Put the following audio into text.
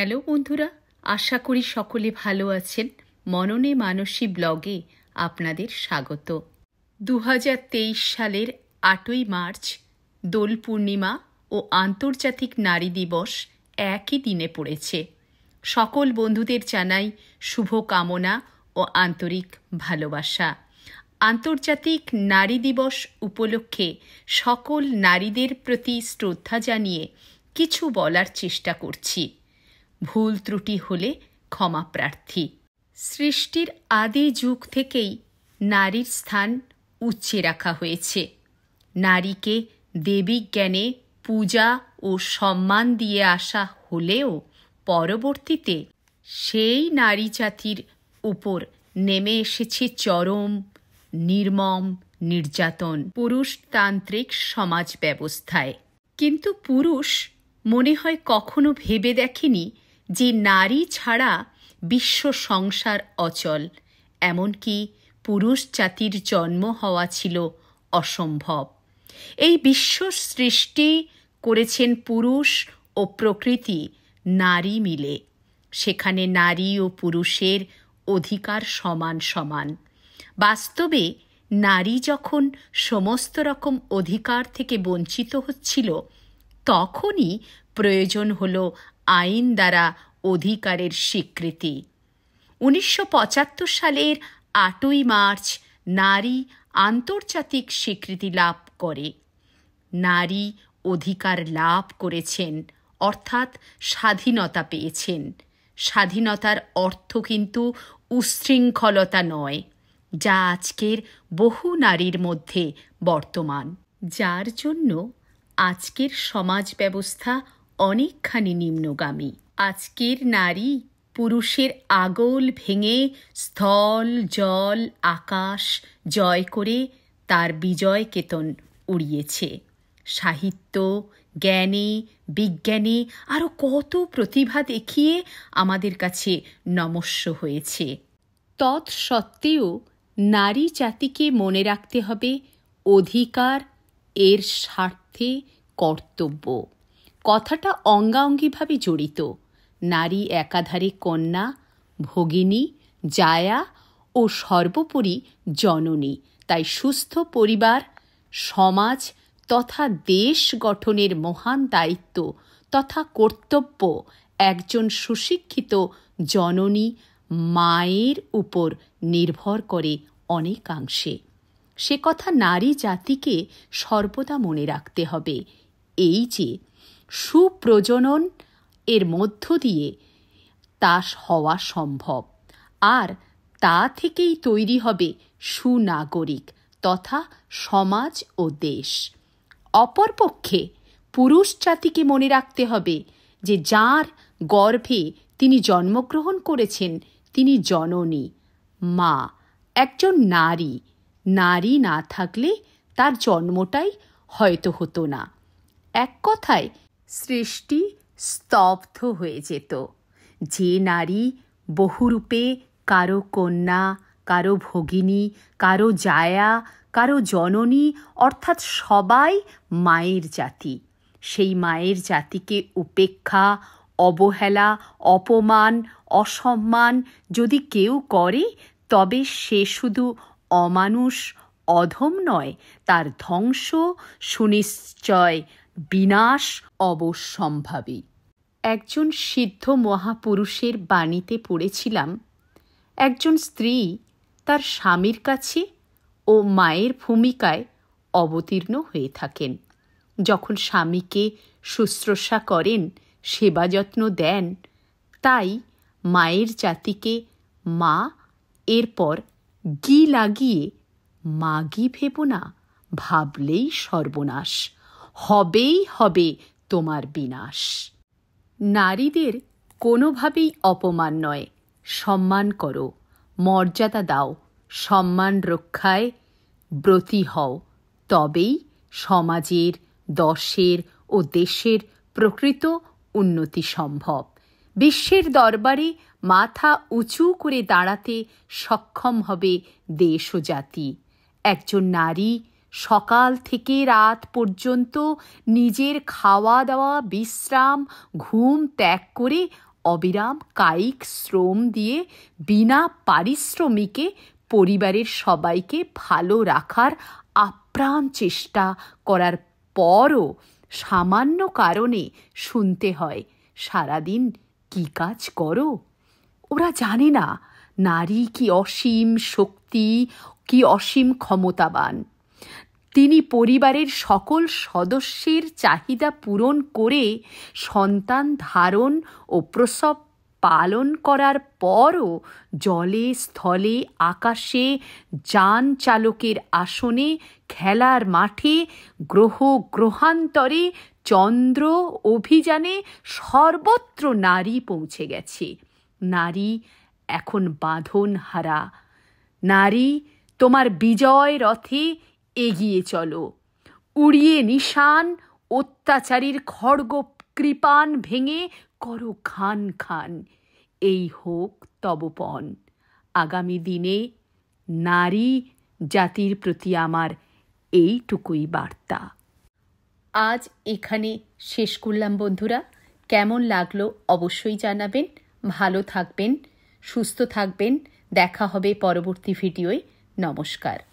hello বন্ধুরা আশা করি সকলে ভালো আছেন মননে মানসী ব্লগে আপনাদের স্বাগত দু সালের আটই মার্চ দোল পূর্ণিমা ও আন্তর্জাতিক নারী দিবস একই দিনে পড়েছে সকল বন্ধুদের জানাই শুভকামনা ও আন্তরিক ভালোবাসা আন্তর্জাতিক নারী দিবস উপলক্ষে সকল নারীদের প্রতি শ্রদ্ধা জানিয়ে কিছু বলার চেষ্টা করছি ভুল ত্রুটি হলে ক্ষমা প্রার্থী সৃষ্টির আদি যুগ থেকেই নারীর স্থান উচ্চে রাখা হয়েছে নারীকে দেবী জ্ঞানে পূজা ও সম্মান দিয়ে আসা হলেও পরবর্তীতে সেই নারী জাতির উপর নেমে এসেছে চরম নির্মম নির্যাতন পুরুষতান্ত্রিক সমাজ ব্যবস্থায় কিন্তু পুরুষ মনে হয় কখনো ভেবে দেখেনি যে নারী ছাড়া বিশ্ব সংসার অচল এমনকি পুরুষ জাতির জন্ম হওয়া ছিল অসম্ভব এই বিশ্ব সৃষ্টি করেছেন পুরুষ ও প্রকৃতি নারী মিলে সেখানে নারী ও পুরুষের অধিকার সমান সমান বাস্তবে নারী যখন সমস্ত রকম অধিকার থেকে বঞ্চিত হচ্ছিল তখনই প্রয়োজন হল আইন দ্বারা অধিকারের স্বীকৃতি উনিশশো সালের আটই মার্চ নারী আন্তর্জাতিক স্বীকৃতি লাভ করে নারী অধিকার লাভ করেছেন অর্থাৎ স্বাধীনতা পেয়েছেন স্বাধীনতার অর্থ কিন্তু উচ্ছৃঙ্খলতা নয় যা আজকের বহু নারীর মধ্যে বর্তমান যার জন্য আজকের সমাজ ব্যবস্থা অনেকখানি নিম্নগামী আজকের নারী পুরুষের আগল ভেঙে স্থল জল আকাশ জয় করে তার বিজয় কেতন উড়িয়েছে সাহিত্য জ্ঞানে বিজ্ঞানে আরও কত প্রতিভা দেখিয়ে আমাদের কাছে নমস্য হয়েছে তৎসত্ত্বেও নারী জাতিকে মনে রাখতে হবে অধিকার এর স্বার্থে কর্তব্য কথাটা অঙ্গাঙ্গিভাবে জড়িত নারী একাধারে কন্যা ভগিনী জায়া ও সর্বোপরি জননী তাই সুস্থ পরিবার সমাজ তথা দেশ গঠনের মহান দায়িত্ব তথা কর্তব্য একজন সুশিক্ষিত জননী মায়ের উপর নির্ভর করে অনেকাংশে সে কথা নারী জাতিকে সর্বদা মনে রাখতে হবে এই যে সুপ্রজনন এর মধ্য দিয়ে তাস হওয়া সম্ভব আর তা থেকেই তৈরি হবে সুনাগরিক তথা সমাজ ও দেশ অপরপক্ষে পুরুষ জাতিকে মনে রাখতে হবে যে যার গর্ভে তিনি জন্মগ্রহণ করেছেন তিনি জননী মা একজন নারী নারী না থাকলে তার জন্মটাই হয়তো হতো না এক কথায় সৃষ্টি স্তব্ধ হয়ে যেত যে নারী বহুরূপে কারো কন্যা কারো ভগিনী কারো জায়া কারো জননী অর্থাৎ সবাই মায়ের জাতি সেই মায়ের জাতিকে উপেক্ষা অবহেলা অপমান অসম্মান যদি কেউ করে তবে সে শুধু অমানুষ অধম নয় তার ধ্বংস সুনিশ্চয় বিনাশ অবশ্যম্ভাবী একজন সিদ্ধ মহাপুরুষের বাণীতে পড়েছিলাম একজন স্ত্রী তার স্বামীর কাছে ও মায়ের ভূমিকায় অবতীর্ণ হয়ে থাকেন যখন স্বামীকে শুশ্রূষা করেন সেবা যত্ন দেন তাই মায়ের জাতিকে মা এরপর গি লাগিয়ে মা গি ভেব না ভাবলেই সর্বনাশ হবেই হবে তোমার বিনাশ নারীদের কোনোভাবেই অপমান নয় সম্মান করো মর্যাদা দাও সম্মান রক্ষায় ব্রতী হও তবেই সমাজের দশের ও দেশের প্রকৃত উন্নতি সম্ভব বিশ্বের দরবারে মাথা উঁচু করে দাঁড়াতে সক্ষম হবে দেশ ও জাতি একজন নারী সকাল থেকে রাত পর্যন্ত নিজের খাওয়া দাওয়া বিশ্রাম ঘুম ত্যাগ করে অবিরাম কায়িক শ্রম দিয়ে বিনা পারিশ্রমিকে পরিবারের সবাইকে ভালো রাখার আপ্রাণ চেষ্টা করার পরও সামান্য কারণে শুনতে হয় সারাদিন কি কাজ করো ওরা জানে না নারী কি অসীম শক্তি কি অসীম ক্ষমতাবান তিনি পরিবারের সকল সদস্যের চাহিদা পূরণ করে সন্তান ধারণ ও প্রসব পালন করার পরও জলে স্থলে আকাশে যান চালকের আসনে খেলার মাঠে গ্রহ গ্রহান্তরে চন্দ্র অভিযানে সর্বত্র নারী পৌঁছে গেছে নারী এখন বাঁধন হারা নারী তোমার বিজয় রথে এগিয়ে চলো উড়িয়ে নিশান অত্যাচারীর খড়গ কৃপান ভেঙে করো খান খান এই হোক তবপন আগামী দিনে নারী জাতির প্রতি আমার এইটুকুই বার্তা আজ এখানে শেষ করলাম বন্ধুরা কেমন লাগলো অবশ্যই জানাবেন ভালো থাকবেন সুস্থ থাকবেন দেখা হবে পরবর্তী ভিডিওয় নমস্কার